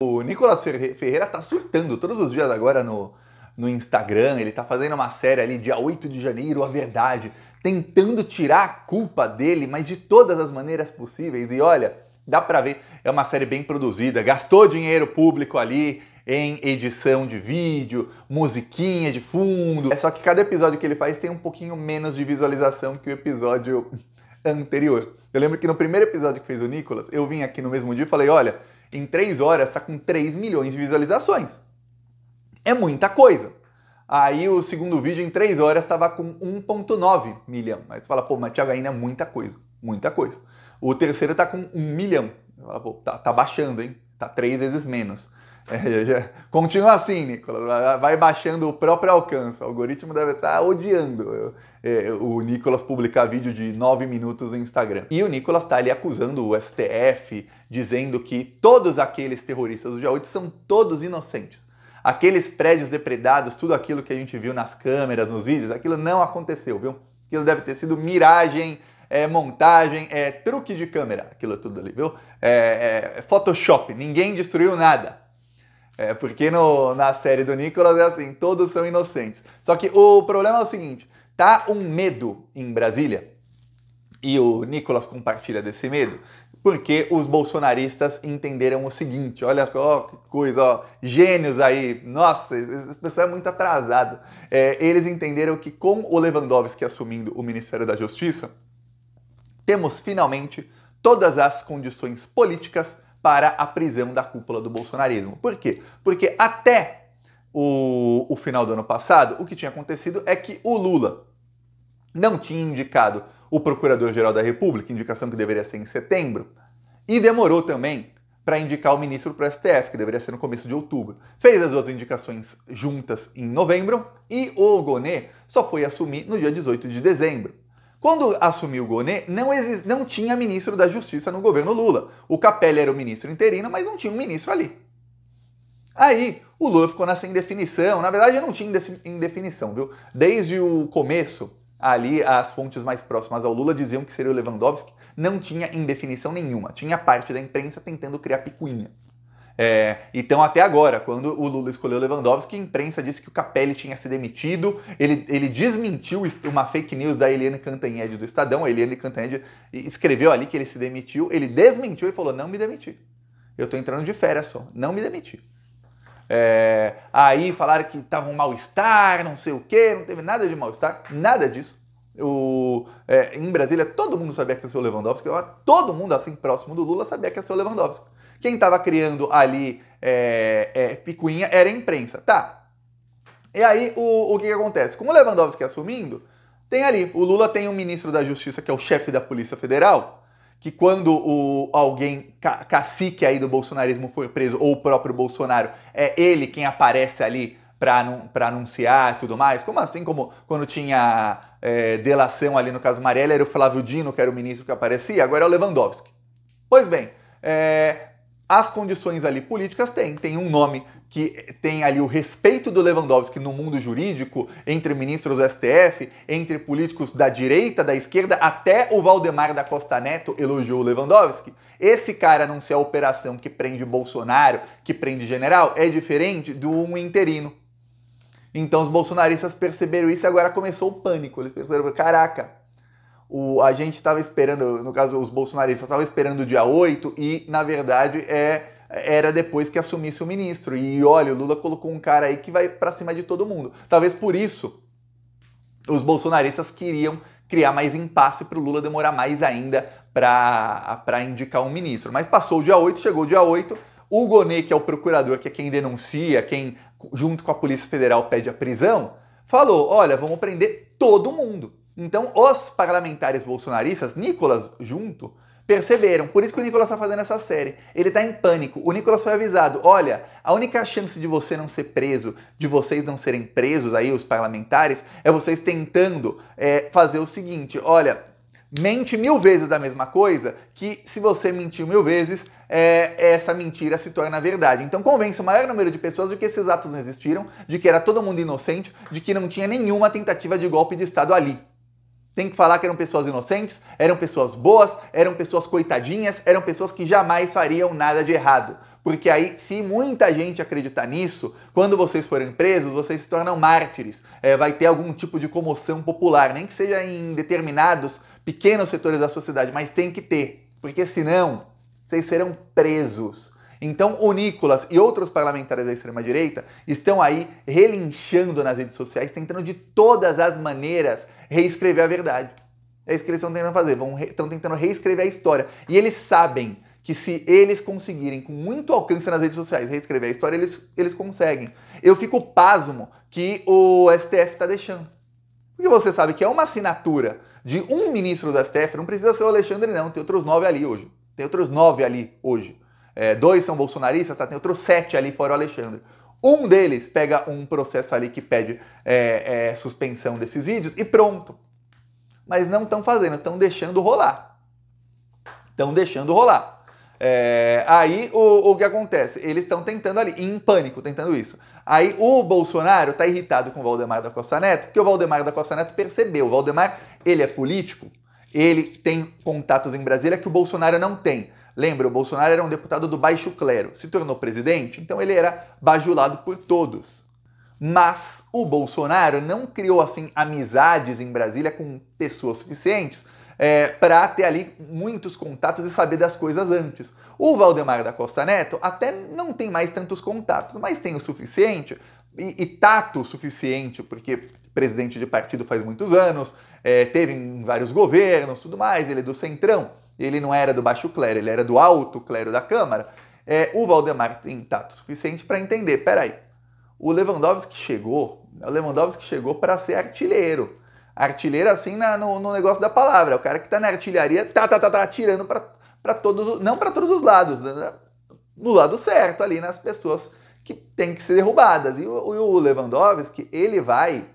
O Nicolas Ferreira tá surtando todos os dias agora no, no Instagram. Ele tá fazendo uma série ali, dia 8 de janeiro, a verdade, tentando tirar a culpa dele, mas de todas as maneiras possíveis. E olha, dá pra ver, é uma série bem produzida, gastou dinheiro público ali em edição de vídeo, musiquinha de fundo. É só que cada episódio que ele faz tem um pouquinho menos de visualização que o episódio anterior. Eu lembro que no primeiro episódio que fez o Nicolas, eu vim aqui no mesmo dia e falei: olha em 3 horas está com 3 milhões de visualizações. É muita coisa. Aí o segundo vídeo em 3 horas estava com 1.9 milhão. Aí você fala, pô, mas Thiago, ainda é muita coisa, muita coisa. O terceiro está com 1 milhão. Você fala, pô, tá, tá baixando, hein? Tá três vezes menos. É, continua assim, Nicolas. Vai baixando o próprio alcance. O algoritmo deve estar tá odiando é, o Nicolas publicar vídeo de 9 minutos no Instagram. E o Nicolas está ali acusando o STF, dizendo que todos aqueles terroristas do dia 8 são todos inocentes. Aqueles prédios depredados, tudo aquilo que a gente viu nas câmeras, nos vídeos, aquilo não aconteceu, viu? Aquilo deve ter sido miragem, é, montagem, é, truque de câmera, aquilo tudo ali, viu? é, é Photoshop, ninguém destruiu nada. É, porque no, na série do Nicolas é assim, todos são inocentes. Só que o problema é o seguinte, tá um medo em Brasília, e o Nicolas compartilha desse medo, porque os bolsonaristas entenderam o seguinte, olha ó, que coisa, ó, gênios aí, nossa, esse pessoal é muito atrasado. É, eles entenderam que com o Lewandowski assumindo o Ministério da Justiça, temos finalmente todas as condições políticas para a prisão da cúpula do bolsonarismo. Por quê? Porque até o, o final do ano passado, o que tinha acontecido é que o Lula não tinha indicado o Procurador-Geral da República, indicação que deveria ser em setembro, e demorou também para indicar o ministro para o STF, que deveria ser no começo de outubro. Fez as duas indicações juntas em novembro e o Gonê só foi assumir no dia 18 de dezembro. Quando assumiu o Gonê, não, exist... não tinha ministro da Justiça no governo Lula. O Capelli era o ministro interino, mas não tinha um ministro ali. Aí, o Lula ficou nessa indefinição. Na verdade, não tinha indefinição, viu? Desde o começo, ali, as fontes mais próximas ao Lula diziam que seria o Lewandowski. Não tinha indefinição nenhuma. Tinha parte da imprensa tentando criar picuinha. É, então, até agora, quando o Lula escolheu Lewandowski, a imprensa disse que o Capelli tinha se demitido. Ele, ele desmentiu uma fake news da Eliane Cantanhede do Estadão. A Eliane Cantanhede escreveu ali que ele se demitiu. Ele desmentiu e falou: Não me demiti. Eu tô entrando de férias só. Não me demiti. É, aí falaram que tava um mal-estar, não sei o que Não teve nada de mal-estar, nada disso. O, é, em Brasília, todo mundo sabia que ia ser o Lewandowski. Todo mundo, assim, próximo do Lula, sabia que ia ser o Lewandowski. Quem estava criando ali é, é, picuinha era a imprensa. Tá. E aí o, o que, que acontece? Com o Lewandowski assumindo, tem ali, o Lula tem um ministro da Justiça que é o chefe da Polícia Federal, que quando o alguém ca, cacique aí do bolsonarismo foi preso, ou o próprio Bolsonaro, é ele quem aparece ali para anunciar e tudo mais. Como assim? Como quando tinha é, delação ali no caso Marielle, era o Flávio Dino, que era o ministro que aparecia, agora é o Lewandowski. Pois bem, é, as condições ali políticas têm. Tem um nome que tem ali o respeito do Lewandowski no mundo jurídico, entre ministros do STF, entre políticos da direita, da esquerda, até o Valdemar da Costa Neto elogiou o Lewandowski. Esse cara anuncia é a operação que prende Bolsonaro, que prende general, é diferente de um interino. Então os bolsonaristas perceberam isso e agora começou o pânico. Eles perceberam, caraca, o, a gente estava esperando, no caso os bolsonaristas, estavam esperando o dia 8 e, na verdade, é, era depois que assumisse o ministro. E olha, o Lula colocou um cara aí que vai para cima de todo mundo. Talvez por isso os bolsonaristas queriam criar mais impasse para o Lula demorar mais ainda para indicar um ministro. Mas passou o dia 8, chegou o dia 8, o Gonê, que é o procurador, que é quem denuncia, quem junto com a Polícia Federal pede a prisão, falou: olha, vamos prender todo mundo. Então, os parlamentares bolsonaristas, Nicolas junto, perceberam. Por isso que o Nicolas está fazendo essa série. Ele está em pânico. O Nicolas foi avisado: olha, a única chance de você não ser preso, de vocês não serem presos aí, os parlamentares, é vocês tentando é, fazer o seguinte: olha, mente mil vezes da mesma coisa, que se você mentiu mil vezes, é, essa mentira se torna verdade. Então convence o maior número de pessoas de que esses atos não existiram, de que era todo mundo inocente, de que não tinha nenhuma tentativa de golpe de Estado ali tem que falar que eram pessoas inocentes, eram pessoas boas, eram pessoas coitadinhas, eram pessoas que jamais fariam nada de errado. Porque aí, se muita gente acreditar nisso, quando vocês forem presos, vocês se tornam mártires. É, vai ter algum tipo de comoção popular, nem que seja em determinados pequenos setores da sociedade, mas tem que ter. Porque senão, vocês serão presos. Então, o Nicolas e outros parlamentares da extrema-direita estão aí relinchando nas redes sociais, tentando de todas as maneiras reescrever a verdade. É isso que eles estão tentando fazer, estão tentando reescrever a história. E eles sabem que se eles conseguirem, com muito alcance nas redes sociais, reescrever a história, eles, eles conseguem. Eu fico pasmo que o STF está deixando. Porque você sabe que é uma assinatura de um ministro do STF, não precisa ser o Alexandre, não, tem outros nove ali hoje. Tem outros nove ali hoje. É, dois são bolsonaristas, tá? tem outros sete ali fora o Alexandre. Um deles pega um processo ali que pede é, é, suspensão desses vídeos e pronto. Mas não estão fazendo, estão deixando rolar. Estão deixando rolar. É, aí o, o que acontece? Eles estão tentando ali, em pânico, tentando isso. Aí o Bolsonaro está irritado com o Valdemar da Costa Neto, porque o Valdemar da Costa Neto percebeu. O Valdemar, ele é político, ele tem contatos em Brasília que o Bolsonaro não tem. Lembra, o Bolsonaro era um deputado do baixo clero, se tornou presidente, então ele era bajulado por todos. Mas o Bolsonaro não criou assim amizades em Brasília com pessoas suficientes é, para ter ali muitos contatos e saber das coisas antes. O Valdemar da Costa Neto até não tem mais tantos contatos, mas tem o suficiente e, e tato o suficiente, porque presidente de partido faz muitos anos, é, teve em vários governos, tudo mais, ele é do Centrão ele não era do baixo clero, ele era do alto clero da Câmara, é, o Valdemar tem tato suficiente para entender, peraí, o Lewandowski chegou, o Lewandowski chegou para ser artilheiro. Artilheiro, assim, na, no, no, negócio da palavra. O cara que está na artilharia, tá, tá, tá, tá atirando para todos, não para todos os lados, né? no lado certo ali, nas pessoas que têm que ser derrubadas. E o, o Lewandowski, ele vai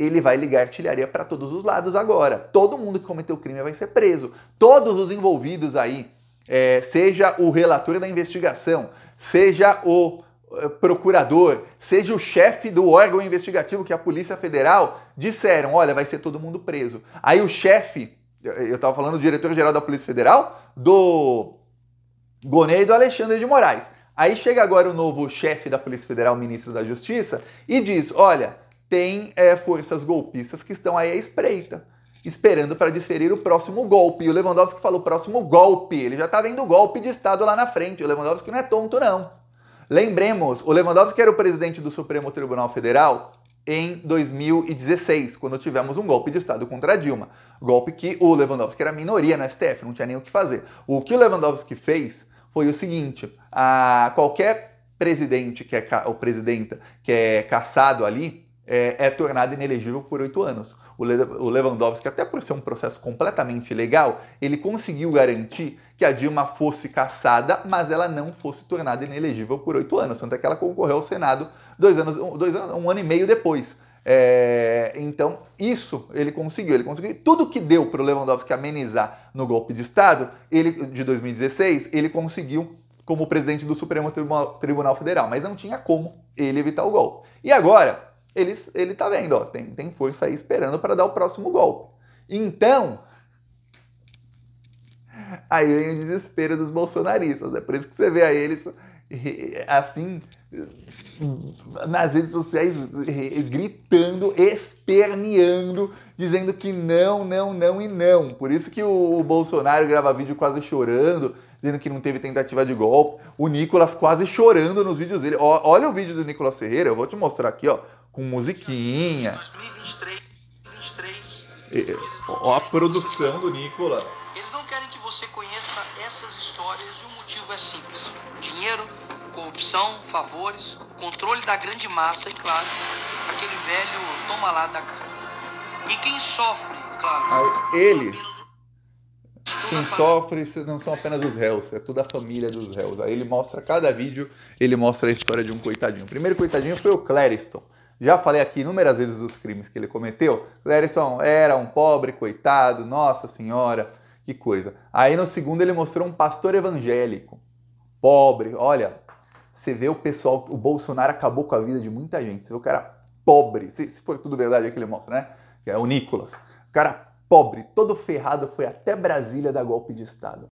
ele vai ligar artilharia para todos os lados agora. Todo mundo que cometeu crime vai ser preso. Todos os envolvidos aí, é, seja o relator da investigação, seja o é, procurador, seja o chefe do órgão investigativo que é a Polícia Federal, disseram, olha, vai ser todo mundo preso. Aí o chefe, eu estava falando do diretor-geral da Polícia Federal, do Gonê e do Alexandre de Moraes. Aí chega agora o novo chefe da Polícia Federal, ministro da Justiça, e diz, olha, tem é, forças golpistas que estão aí à espreita, esperando para desferir o próximo golpe. E o Lewandowski falou: próximo golpe. Ele já está vendo o golpe de Estado lá na frente. O Lewandowski não é tonto, não. Lembremos, o Lewandowski era o presidente do Supremo Tribunal Federal em 2016, quando tivemos um golpe de Estado contra Dilma. Golpe que o Lewandowski era minoria na STF, não tinha nem o que fazer. O que o Lewandowski fez foi o seguinte: a qualquer presidente que é o presidenta que é caçado ali, é, é tornado inelegível por oito anos. O, Le, o Lewandowski, até por ser um processo completamente ilegal, ele conseguiu garantir que a Dilma fosse cassada, mas ela não fosse tornada inelegível por oito anos. Tanto é que ela concorreu ao Senado dois anos, um, dois anos, um ano e meio depois. É, então, isso ele conseguiu. Ele conseguiu tudo que deu para o Lewandowski amenizar no golpe de Estado ele, de 2016, ele conseguiu como presidente do Supremo Tribunal Federal, mas não tinha como ele evitar o golpe. E agora, eles, ele tá vendo, ó, tem, tem força aí esperando para dar o próximo golpe. Então, aí vem o desespero dos bolsonaristas. É por isso que você vê eles assim nas redes sociais gritando, esperneando, dizendo que não, não, não e não. Por isso que o Bolsonaro grava vídeo quase chorando dizendo que não teve tentativa de golpe. O Nicolas quase chorando nos vídeos dele. olha o vídeo do Nicolas Ferreira, eu vou te mostrar aqui, ó, com musiquinha. 2023, é, 2023. É, ó, a produção do Nicolas. Eles não querem que você conheça essas histórias e o motivo é simples: dinheiro, corrupção, favores, controle da grande massa e, claro, aquele velho toma lá da cara. E quem sofre, claro. Aí, ele quem sofre não são apenas os réus, é toda a família dos réus. Aí ele mostra cada vídeo, ele mostra a história de um coitadinho. O primeiro coitadinho foi o Clériston. Já falei aqui inúmeras vezes dos crimes que ele cometeu. Clériston era um pobre coitado, nossa senhora, que coisa. Aí no segundo ele mostrou um pastor evangélico, pobre. Olha, você vê o pessoal, o Bolsonaro acabou com a vida de muita gente. Você vê o cara pobre, se, se for tudo verdade é que ele mostra, né? Que é o Nicolas. O cara pobre, todo ferrado, foi até Brasília dar golpe de Estado.